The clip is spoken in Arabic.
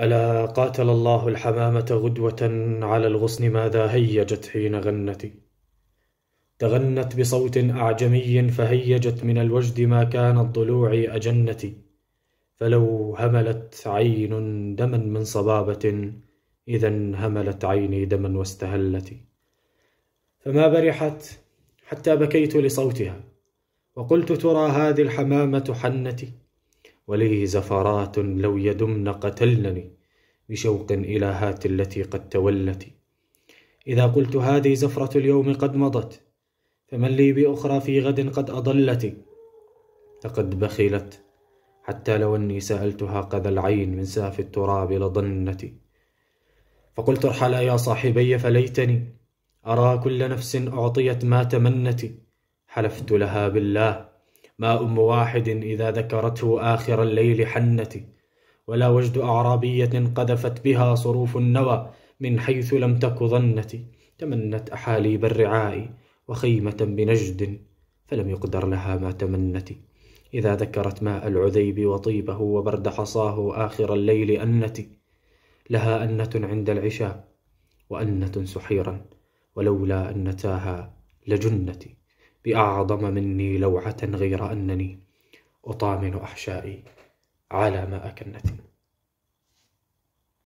ألا قاتل الله الحمامة غدوة على الغصن ماذا هيجت حين غنت تغنت بصوت أعجمي فهيجت من الوجد ما كان الضلوع أجنتي فلو هملت عين دما من صبابة إذا هملت عيني دما واستهلت فما برحت حتى بكيت لصوتها وقلت ترى هذه الحمامة حنتي ولي زفرات لو يدمن قتلنني بشوق إلى هات التي قد تولت إذا قلت هذه زفرة اليوم قد مضت فمن لي بأخرى في غد قد أضلت لقد بخلت حتى لو أني سألتها قذا العين من ساف التراب لضنتي فقلت ارحلا يا صاحبي فليتني أرى كل نفس أعطيت ما تمنت حلفت لها بالله ما أم واحد إذا ذكرته آخر الليل حنت ولا وجد أعرابية قذفت بها صروف النوى من حيث لم تك ظنتي تمنت أحاليب الرعاء وخيمة بنجد فلم يقدر لها ما تمنت إذا ذكرت ماء العذيب وطيبه وبرد حصاه آخر الليل أنت لها أنة عند العشاء وأنة سحيرا ولولا أنتاها لجنتي بأعظم مني لوعة غير أنني أطامن أحشائي على ما أكنتني